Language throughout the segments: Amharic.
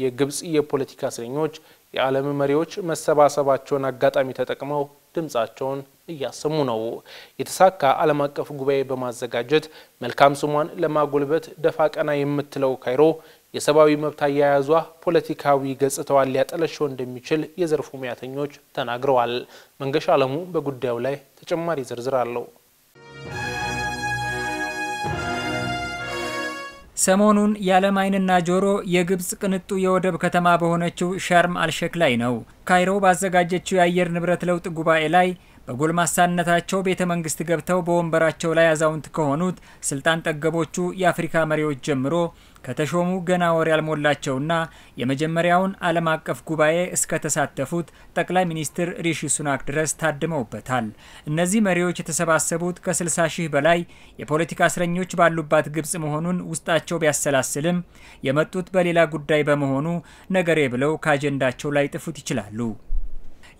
የግብፅ የፖለቲካ እስረኞች የዓለም መሪዎች መሰባሰባቸውን አጋጣሚ ተጠቅመው ድምፃቸውን እያሰሙ ነው። የተሳካ ዓለም አቀፍ ጉባኤ በማዘጋጀት መልካም ስሟን ለማጎልበት ደፋ ቀና የምትለው ካይሮ የሰብአዊ መብት አያያዟ ፖለቲካዊ ገጽታዋን ሊያጠለሸው እንደሚችል የዘርፉ ሙያተኞች ተናግረዋል። መንገሻ አለሙ በጉዳዩ ላይ ተጨማሪ ዝርዝር አለው። ሰሞኑን የዓለም ዓይንና ጆሮ የግብፅ ቅንጡ የወደብ ከተማ በሆነችው ሻርም አልሸክ ላይ ነው። ካይሮ ባዘጋጀችው የአየር ንብረት ለውጥ ጉባኤ ላይ በጎልማሳነታቸው ቤተ መንግስት ገብተው በወንበራቸው ላይ አዛውንት ከሆኑት ስልጣን ጠገቦቹ የአፍሪካ መሪዎች ጀምሮ ከተሾሙ ገና ወር ያልሞላቸውና የመጀመሪያውን ዓለም አቀፍ ጉባኤ እስከተሳተፉት ጠቅላይ ሚኒስትር ሪሺ ሱናክ ድረስ ታድመውበታል። እነዚህ መሪዎች የተሰባሰቡት ከ60 ሺህ በላይ የፖለቲካ እስረኞች ባሉባት ግብጽ መሆኑን ውስጣቸው ቢያሰላስልም የመጡት በሌላ ጉዳይ በመሆኑ ነገሬ ብለው ከአጀንዳቸው ላይ ጥፉት ይችላሉ።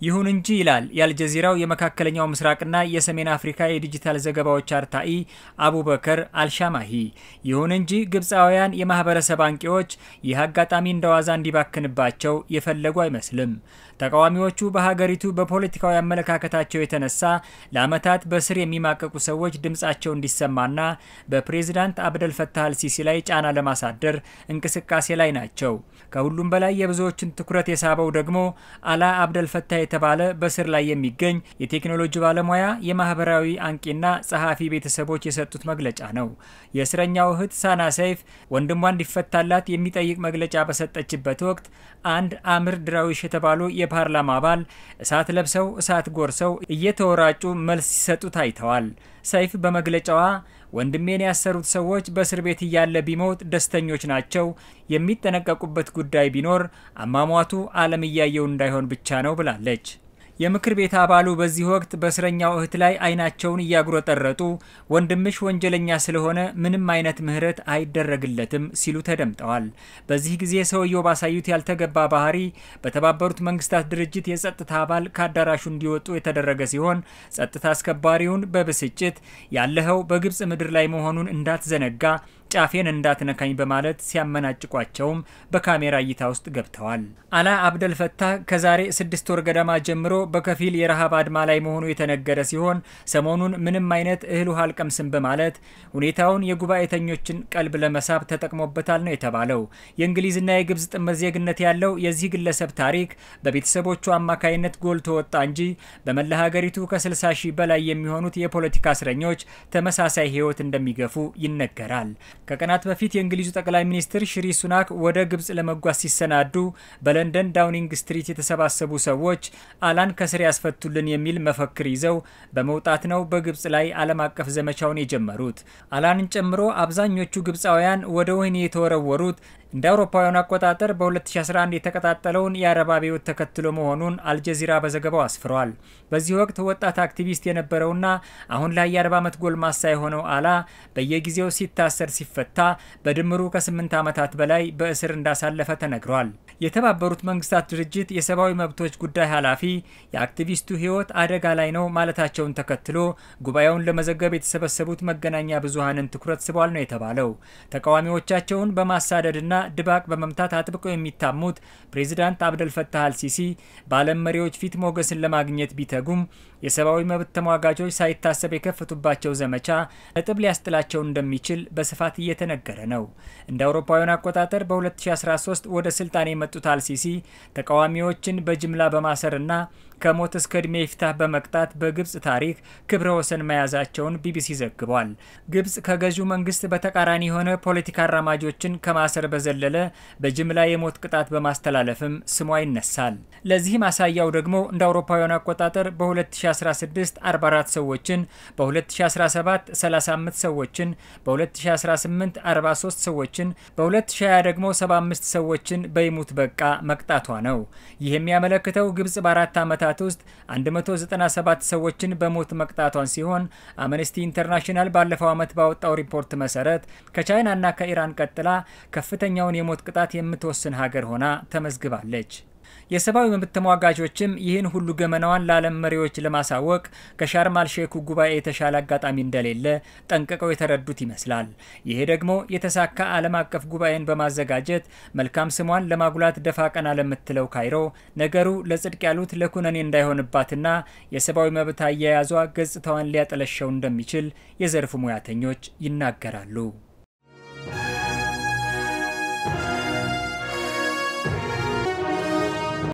ይሁን እንጂ ይላል የአልጀዚራው የመካከለኛው ምስራቅና የሰሜን አፍሪካ የዲጂታል ዘገባዎች አርታኢ አቡበከር አልሻማሂ፣ ይሁን እንጂ ግብፃውያን የማህበረሰብ አንቂዎች ይህ አጋጣሚ እንደዋዛ እንዲባክንባቸው የፈለጉ አይመስልም። ተቃዋሚዎቹ በሀገሪቱ በፖለቲካዊ አመለካከታቸው የተነሳ ለአመታት በስር የሚማቀቁ ሰዎች ድምፃቸው እንዲሰማና በፕሬዝዳንት አብደልፈታህ አልሲሲ ላይ ጫና ለማሳደር እንቅስቃሴ ላይ ናቸው። ከሁሉም በላይ የብዙዎችን ትኩረት የሳበው ደግሞ አላ አብደልፈታህ የተባለ በስር ላይ የሚገኝ የቴክኖሎጂ ባለሙያ የማህበራዊ አንቂና ጸሐፊ ቤተሰቦች የሰጡት መግለጫ ነው። የእስረኛው እህት ሳና ሰይፍ ወንድሟ እንዲፈታላት የሚጠይቅ መግለጫ በሰጠችበት ወቅት አንድ አምር ድራዊሽ የተባሉ የፓርላማ አባል እሳት ለብሰው እሳት ጎርሰው እየተወራጩ መልስ ሲሰጡ ታይተዋል። ሰይፍ በመግለጫዋ ወንድሜን ያሰሩት ሰዎች በእስር ቤት እያለ ቢሞት ደስተኞች ናቸው። የሚጠነቀቁበት ጉዳይ ቢኖር አሟሟቱ ዓለም እያየው እንዳይሆን ብቻ ነው ብላለች። የምክር ቤት አባሉ በዚህ ወቅት በእስረኛው እህት ላይ አይናቸውን እያጉረጠረጡ ወንድምሽ ወንጀለኛ ስለሆነ ምንም አይነት ምህረት አይደረግለትም ሲሉ ተደምጠዋል። በዚህ ጊዜ ሰውየው ባሳዩት ያልተገባ ባህሪ በተባበሩት መንግስታት ድርጅት የጸጥታ አባል ከአዳራሹ እንዲወጡ የተደረገ ሲሆን ጸጥታ አስከባሪውን በብስጭት ያለኸው በግብፅ ምድር ላይ መሆኑን እንዳትዘነጋ ጫፌን እንዳትነካኝ በማለት ሲያመናጭቋቸውም በካሜራ እይታ ውስጥ ገብተዋል። አላ አብደል ከዛሬ ስድስት ወር ገደማ ጀምሮ በከፊል የረሃብ አድማ ላይ መሆኑ የተነገረ ሲሆን ሰሞኑን ምንም አይነት እህል ውሃ አልቀምስም በማለት ሁኔታውን የጉባኤተኞችን ቀልብ ለመሳብ ተጠቅሞበታል ነው የተባለው። የእንግሊዝና የግብጽ ጥምር ዜግነት ያለው የዚህ ግለሰብ ታሪክ በቤተሰቦቹ አማካይነት ጎልቶ ወጣ እንጂ በመላ ሀገሪቱ ከ60 ሺህ በላይ የሚሆኑት የፖለቲካ እስረኞች ተመሳሳይ ህይወት እንደሚገፉ ይነገራል። ከቀናት በፊት የእንግሊዙ ጠቅላይ ሚኒስትር ሽሪ ሱናክ ወደ ግብፅ ለመጓዝ ሲሰናዱ በለንደን ዳውኒንግ ስትሪት የተሰባሰቡ ሰዎች አላን ከስር ያስፈቱልን የሚል መፈክር ይዘው በመውጣት ነው በግብፅ ላይ ዓለም አቀፍ ዘመቻውን የጀመሩት። አላንን ጨምሮ አብዛኞቹ ግብፃውያን ወደ ወህኒ የተወረወሩት እንደ አውሮፓውያኑ አቆጣጠር በ2011 የተቀጣጠለውን የአረብ አብዮት ተከትሎ መሆኑን አልጀዚራ በዘገባው አስፍሯል። በዚህ ወቅት ወጣት አክቲቪስት የነበረውና አሁን ላይ የ40 ዓመት ጎልማሳ የሆነው አላ በየጊዜው ሲታሰር ሲፈታ በድምሩ ከ8 ዓመታት በላይ በእስር እንዳሳለፈ ተነግሯል። የተባበሩት መንግስታት ድርጅት የሰብአዊ መብቶች ጉዳይ ኃላፊ የአክቲቪስቱ ህይወት አደጋ ላይ ነው ማለታቸውን ተከትሎ ጉባኤውን ለመዘገብ የተሰበሰቡት መገናኛ ብዙሀንን ትኩረት ስቧል ነው የተባለው። ተቃዋሚዎቻቸውን በማሳደድና ድባቅ በመምታት አጥብቀው የሚታሙት ፕሬዚዳንት አብደልፈታህ አልሲሲ በዓለም መሪዎች ፊት ሞገስን ለማግኘት ቢተጉም የሰብአዊ መብት ተሟጋቾች ሳይታሰብ የከፈቱባቸው ዘመቻ ነጥብ ሊያስጥላቸው እንደሚችል በስፋት እየተነገረ ነው። እንደ አውሮፓውያን አቆጣጠር በ2013 ወደ ስልጣን የመጡት አልሲሲ ተቃዋሚዎችን በጅምላ በማሰርና ከሞት እስከ እድሜ ይፍታህ በመቅጣት በግብፅ ታሪክ ክብረ ወሰን መያዛቸውን ቢቢሲ ዘግቧል። ግብፅ ከገዢው መንግስት በተቃራኒ የሆነ ፖለቲካ አራማጆችን ከማሰር በዘለለ በጅምላ የሞት ቅጣት በማስተላለፍም ስሟ ይነሳል። ለዚህ ማሳያው ደግሞ እንደ አውሮፓውያን አቆጣጠር በ2016 44 ሰዎችን፣ በ2017 35 ሰዎችን፣ በ2018 43 ሰዎችን፣ በ2020 ደግሞ 75 ሰዎችን በይሙት በቃ መቅጣቷ ነው። ይህ የሚያመለክተው ግብፅ በአራት ዓመታት ዓመታት ውስጥ 197 ሰዎችን በሞት መቅጣቷን ሲሆን አምነስቲ ኢንተርናሽናል ባለፈው ዓመት ባወጣው ሪፖርት መሰረት ከቻይናና ከኢራን ቀጥላ ከፍተኛውን የሞት ቅጣት የምትወስን ሀገር ሆና ተመዝግባለች። የሰብአዊ መብት ተሟጋቾችም ይህን ሁሉ ገመናዋን ለዓለም መሪዎች ለማሳወቅ ከሻርም አልሼኩ ጉባኤ የተሻለ አጋጣሚ እንደሌለ ጠንቅቀው የተረዱት ይመስላል። ይሄ ደግሞ የተሳካ ዓለም አቀፍ ጉባኤን በማዘጋጀት መልካም ስሟን ለማጉላት ደፋ ቀና ለምትለው ካይሮ ነገሩ ለጽድቅ ያሉት ለኩነኔ እንዳይሆንባትና የሰብአዊ መብት አያያዟ ገጽታዋን ሊያጠለሸው እንደሚችል የዘርፉ ሙያተኞች ይናገራሉ።